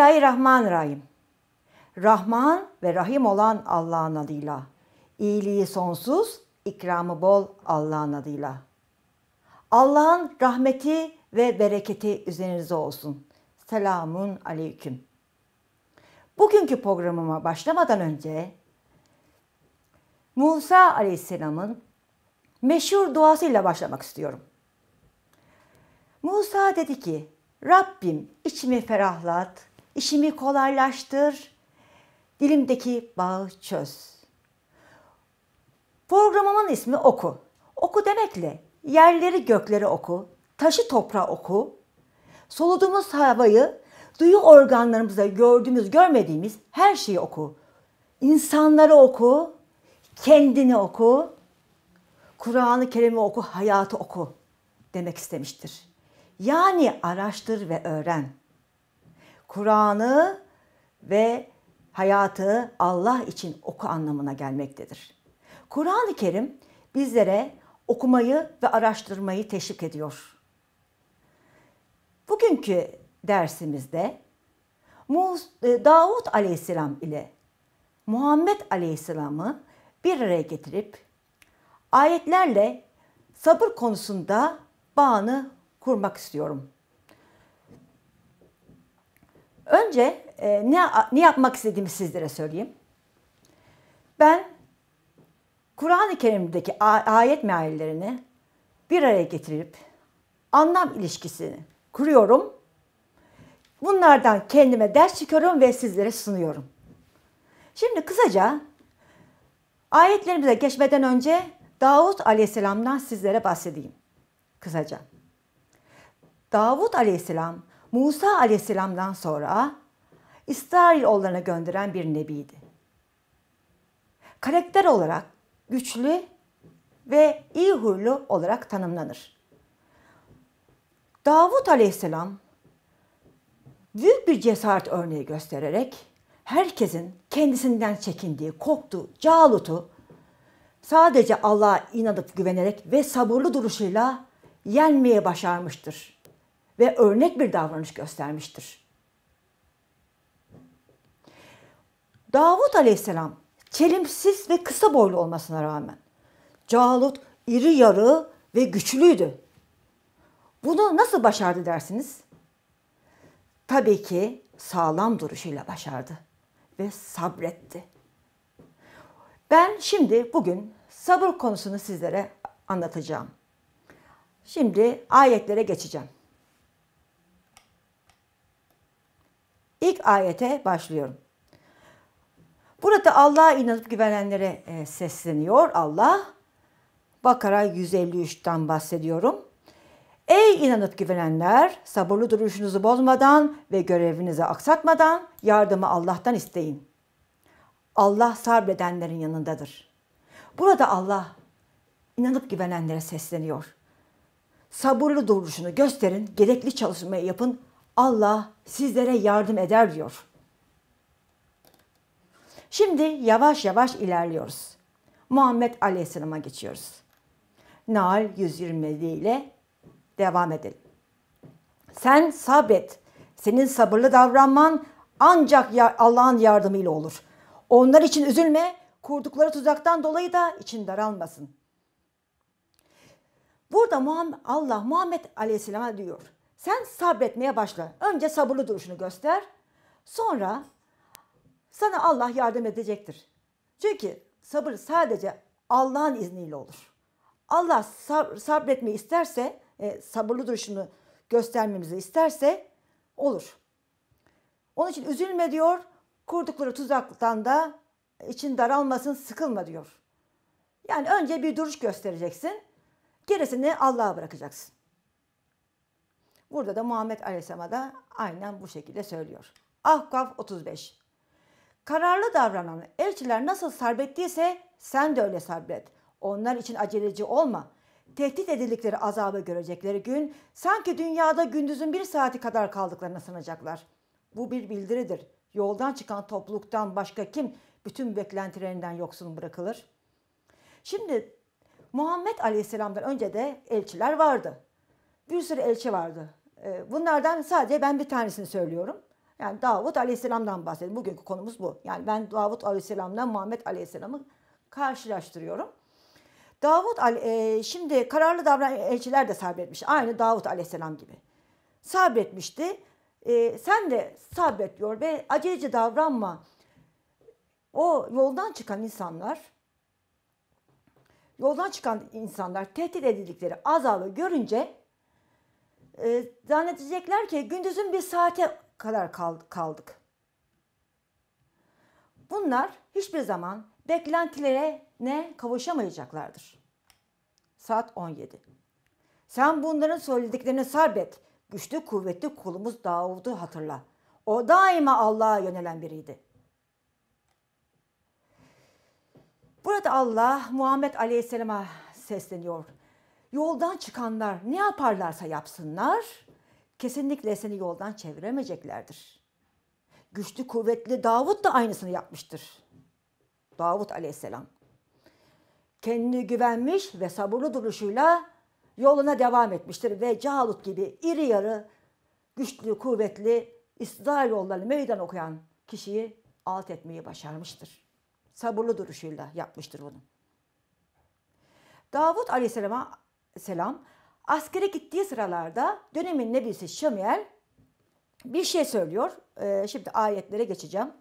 Bismillahirrahmanirrahim. Rahman ve Rahim olan Allah'ın adıyla. İyiliği sonsuz, ikramı bol Allah'ın adıyla. Allah'ın rahmeti ve bereketi üzerinize olsun. Selamun aleyküm. Bugünkü programıma başlamadan önce Musa Aleyhisselam'ın meşhur duasıyla başlamak istiyorum. Musa dedi ki, Rabbim içimi ferahlat, İşimi kolaylaştır, dilimdeki bağı çöz. Programımın ismi Oku. Oku demekle yerleri gökleri oku, taşı toprağı oku, soluduğumuz havayı, duyu organlarımızda gördüğümüz, görmediğimiz her şeyi oku. İnsanları oku, kendini oku, Kur'an-ı Kerim'i oku, hayatı oku demek istemiştir. Yani araştır ve öğren.'' Kur'an'ı ve hayatı Allah için oku anlamına gelmektedir. Kur'an-ı Kerim bizlere okumayı ve araştırmayı teşvik ediyor. Bugünkü dersimizde e, Davud Aleyhisselam ile Muhammed Aleyhisselam'ı bir araya getirip ayetlerle sabır konusunda bağını kurmak istiyorum. Önce e, ne, ne yapmak istediğimi sizlere söyleyeyim. Ben Kur'an-ı Kerim'deki ayet meallerini bir araya getirip anlam ilişkisini kuruyorum. Bunlardan kendime ders çıkıyorum ve sizlere sunuyorum. Şimdi kısaca ayetlerimize geçmeden önce Davut Aleyhisselam'dan sizlere bahsedeyim. Kısaca. Davut Aleyhisselam Musa Aleyhisselam'dan sonra İsrailoğullarına gönderen bir nebiydi. Karakter olarak güçlü ve iyi huylu olarak tanımlanır. Davut Aleyhisselam büyük bir cesaret örneği göstererek herkesin kendisinden çekindiği, korktuğu Calut'u sadece Allah'a inanıp güvenerek ve sabırlı duruşuyla yenmeye başarmıştır ve örnek bir davranış göstermiştir. Davut aleyhisselam çelimsiz ve kısa boylu olmasına rağmen Calut iri yarı ve güçlüydü. Bunu nasıl başardı dersiniz? Tabii ki sağlam duruşuyla başardı ve sabretti. Ben şimdi bugün sabır konusunu sizlere anlatacağım. Şimdi ayetlere geçeceğim. İlk ayete başlıyorum. Burada Allah'a inanıp güvenenlere e, sesleniyor Allah. Bakara 153'ten bahsediyorum. Ey inanıp güvenenler, sabırlı duruşunuzu bozmadan ve görevinizi aksatmadan yardımı Allah'tan isteyin. Allah sabredenlerin yanındadır. Burada Allah inanıp güvenenlere sesleniyor. Sabırlı duruşunu gösterin, gerekli çalışmayı yapın. Allah sizlere yardım eder diyor. Şimdi yavaş yavaş ilerliyoruz. Muhammed Aleyhisselam'a geçiyoruz. Nahl 127 ile devam edelim. Sen sabret. Senin sabırlı davranman ancak Allah'ın yardımıyla olur. Onlar için üzülme, kurdukları tuzaktan dolayı da için daralmasın. Burada Muhammed, Allah Muhammed Aleyhisselam'a diyor. Sen sabretmeye başla. Önce sabırlı duruşunu göster. Sonra sana Allah yardım edecektir. Çünkü sabır sadece Allah'ın izniyle olur. Allah sab sabretmeyi isterse, e, sabırlı duruşunu göstermemizi isterse olur. Onun için üzülme diyor, kurdukları tuzaktan da için daralmasın, sıkılma diyor. Yani önce bir duruş göstereceksin, gerisini Allah'a bırakacaksın. Burada da Muhammed Aleyhisselam'a da aynen bu şekilde söylüyor. Ahkaf 35 Kararlı davranan elçiler nasıl sabrettiyse sen de öyle sabret. Onlar için aceleci olma. Tehdit edildikleri azabı görecekleri gün sanki dünyada gündüzün bir saati kadar kaldıklarını sanacaklar. Bu bir bildiridir. Yoldan çıkan topluluktan başka kim bütün beklentilerinden yoksun bırakılır? Şimdi Muhammed Aleyhisselam'dan önce de elçiler vardı. Bir sürü elçi vardı. Ee, bunlardan sadece ben bir tanesini söylüyorum. Yani Davut Aleyhisselam'dan bahsedelim. Bugünkü konumuz bu. Yani ben Davut Aleyhisselam'la Muhammed Aleyhisselam'ı karşılaştırıyorum. Davut e, şimdi kararlı davranan elçiler de sabretmiş. Aynı Davut Aleyhisselam gibi. Sabretmişti. E, sen de sabret diyor ve aceleci davranma. O yoldan çıkan insanlar yoldan çıkan insanlar tehdit edildikleri azabı görünce e, zannedecekler ki gündüzün bir saate kadar kaldık. Bunlar hiçbir zaman beklentilere ne kavuşamayacaklardır. Saat 17. Sen bunların söylediklerini sarbet. Güçlü kuvvetli kulumuz Davud'u hatırla. O daima Allah'a yönelen biriydi. Burada Allah Muhammed Aleyhisselam'a sesleniyor. Yoldan çıkanlar ne yaparlarsa yapsınlar kesinlikle seni yoldan çeviremeyeceklerdir. Güçlü kuvvetli Davut da aynısını yapmıştır. Davut aleyhisselam. kendini güvenmiş ve sabırlı duruşuyla yoluna devam etmiştir ve Calut gibi iri yarı, güçlü, kuvvetli yolları meydan okuyan kişiyi alt etmeyi başarmıştır. Sabırlı duruşuyla yapmıştır bunu. Davut aleyhisselam selam Askere gittiği sıralarda dönemin nebisi Şamiel bir şey söylüyor. Ee, şimdi ayetlere geçeceğim.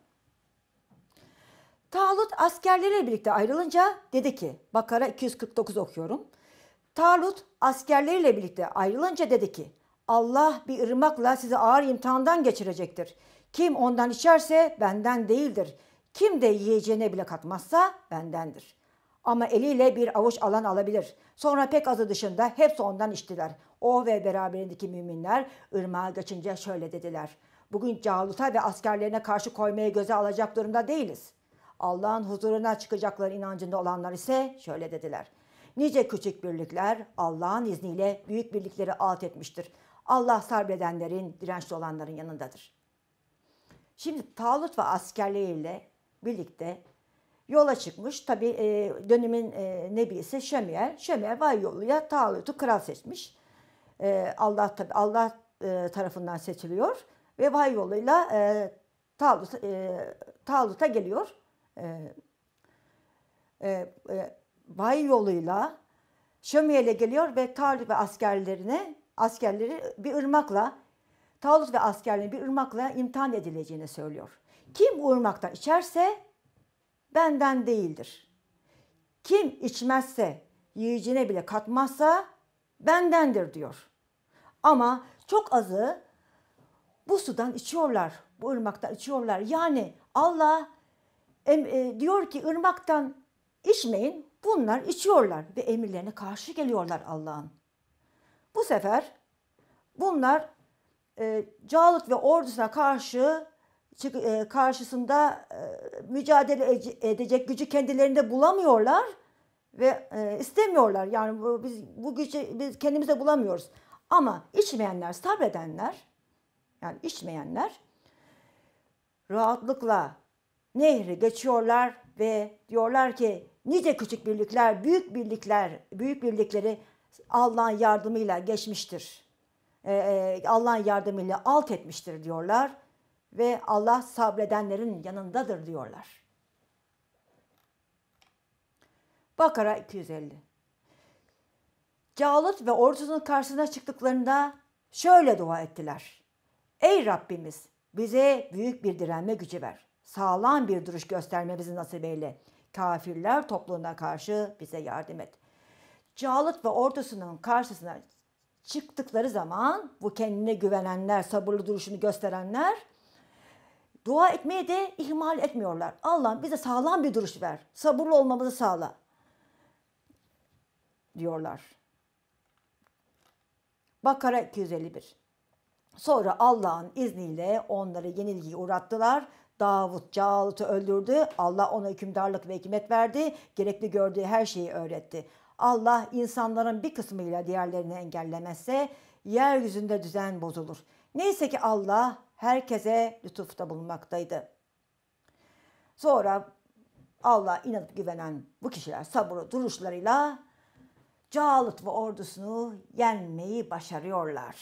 Talut askerleriyle birlikte ayrılınca dedi ki, Bakara 249 okuyorum. Talut askerleriyle birlikte ayrılınca dedi ki, Allah bir ırmakla sizi ağır imtihandan geçirecektir. Kim ondan içerse benden değildir. Kim de yiyeceğine bile katmazsa bendendir. Ama eliyle bir avuç alan alabilir. Sonra pek azı dışında hepsi ondan içtiler. O ve beraberindeki müminler ırmağa geçince şöyle dediler. Bugün Calut'a ve askerlerine karşı koymaya göze alacak durumda değiliz. Allah'ın huzuruna çıkacakları inancında olanlar ise şöyle dediler. Nice küçük birlikler Allah'ın izniyle büyük birlikleri alt etmiştir. Allah sabredenlerin, dirençli olanların yanındadır. Şimdi Talut ve askerleriyle birlikte yola çıkmış. Tabi e, dönemin e, nebisi Şemiyer. Şemiyer vay yoluya Talut'u kral seçmiş. E, Allah tabi Allah e, tarafından seçiliyor ve vay yoluyla e, Talut e, Talut'a geliyor. E, e, e, vay yoluyla Şemiyel'e geliyor ve Talut ve askerlerine askerleri bir ırmakla Talut ve askerlerin bir ırmakla imtihan edileceğini söylüyor. Kim bu ırmaktan içerse benden değildir. Kim içmezse, yiyeceğine bile katmazsa bendendir diyor. Ama çok azı bu sudan içiyorlar, bu ırmaktan içiyorlar. Yani Allah e, diyor ki ırmaktan içmeyin, bunlar içiyorlar ve emirlerine karşı geliyorlar Allah'ın. Bu sefer bunlar e, Calut ve ordusuna karşı e, karşısında e, mücadele edecek gücü kendilerinde bulamıyorlar ve e, istemiyorlar. Yani bu, biz bu gücü biz kendimize bulamıyoruz. Ama içmeyenler, sabredenler, yani içmeyenler rahatlıkla nehri geçiyorlar ve diyorlar ki nice küçük birlikler, büyük birlikler, büyük birlikleri Allah'ın yardımıyla geçmiştir. Allah'ın yardımıyla alt etmiştir diyorlar ve Allah sabredenlerin yanındadır diyorlar. Bakara 250 Calut ve ordusunun karşısına çıktıklarında şöyle dua ettiler. Ey Rabbimiz bize büyük bir direnme gücü ver. Sağlam bir duruş göstermemizi nasip eyle. Kafirler topluluğuna karşı bize yardım et. Calut ve ordusunun karşısına çıktıkları zaman bu kendine güvenenler, sabırlı duruşunu gösterenler Dua etmeyi de ihmal etmiyorlar. Allah'ım bize sağlam bir duruş ver. Sabırlı olmamızı sağla. Diyorlar. Bakara 251. Sonra Allah'ın izniyle onları yenilgiye uğrattılar. Davut Cağalut'u öldürdü. Allah ona hükümdarlık ve hikmet verdi. Gerekli gördüğü her şeyi öğretti. Allah insanların bir kısmıyla diğerlerini engellemezse yeryüzünde düzen bozulur. Neyse ki Allah herkese lütufta bulunmaktaydı. Sonra Allah inanıp güvenen bu kişiler sabırlı duruşlarıyla Calut ve ordusunu yenmeyi başarıyorlar.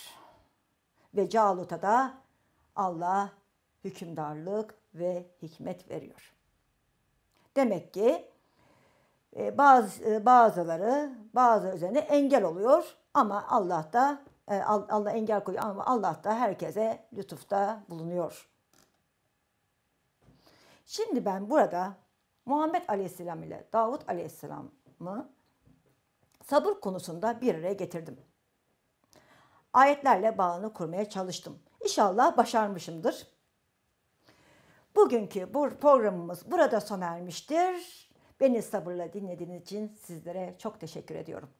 Ve Calut'a da Allah hükümdarlık ve hikmet veriyor. Demek ki e, bazı e, bazıları bazı üzerine engel oluyor ama Allah da e, Allah engel koyuyor ama Allah da herkese lütufta bulunuyor. Şimdi ben burada Muhammed Aleyhisselam ile Davut Aleyhisselam'ı sabır konusunda bir araya getirdim. Ayetlerle bağını kurmaya çalıştım. İnşallah başarmışımdır. Bugünkü bu programımız burada sona ermiştir. Beni sabırla dinlediğiniz için sizlere çok teşekkür ediyorum.